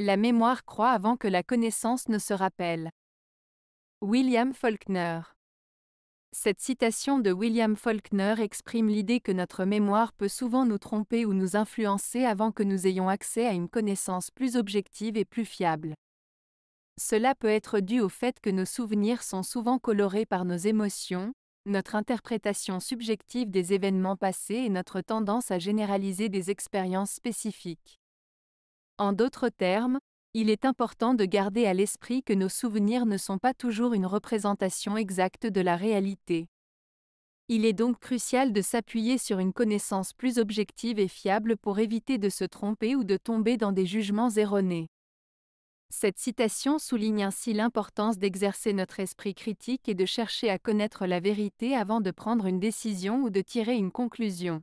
La mémoire croit avant que la connaissance ne se rappelle. William Faulkner Cette citation de William Faulkner exprime l'idée que notre mémoire peut souvent nous tromper ou nous influencer avant que nous ayons accès à une connaissance plus objective et plus fiable. Cela peut être dû au fait que nos souvenirs sont souvent colorés par nos émotions, notre interprétation subjective des événements passés et notre tendance à généraliser des expériences spécifiques. En d'autres termes, il est important de garder à l'esprit que nos souvenirs ne sont pas toujours une représentation exacte de la réalité. Il est donc crucial de s'appuyer sur une connaissance plus objective et fiable pour éviter de se tromper ou de tomber dans des jugements erronés. Cette citation souligne ainsi l'importance d'exercer notre esprit critique et de chercher à connaître la vérité avant de prendre une décision ou de tirer une conclusion.